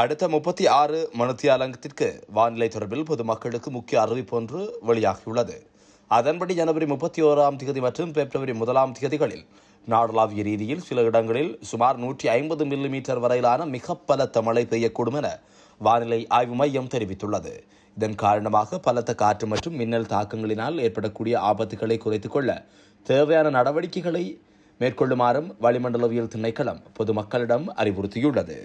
அடுத்த முப்பத்தி ஆறு மணித்தியாலங்கத்திற்கு வானிலை தொடர்பில் பொதுமக்களுக்கு முக்கிய அறிவிப்பு ஒன்று வெளியாகியுள்ளது அதன்படி ஜனவரி முப்பத்தி ஓராம் தேதி மற்றும் பிப்ரவரி முதலாம் தேதிகளில் நாடளாவிய ரீதியில் சில இடங்களில் சுமார் நூற்றி ஐம்பது மில்லிமீட்டர் வரையிலான மிக பலத்த மழை பெய்யக்கூடும் என வானிலை ஆய்வு மையம் தெரிவித்துள்ளது இதன் காரணமாக பலத்த காற்று மற்றும் மின்னல் தாக்கங்களினால் ஏற்படக்கூடிய ஆபத்துகளை குறைத்துக் கொள்ள தேவையான நடவடிக்கைகளை மேற்கொள்ளுமாறும் வளிமண்டலவியல் திணைக்களம் பொதுமக்களிடம் அறிவுறுத்தியுள்ளது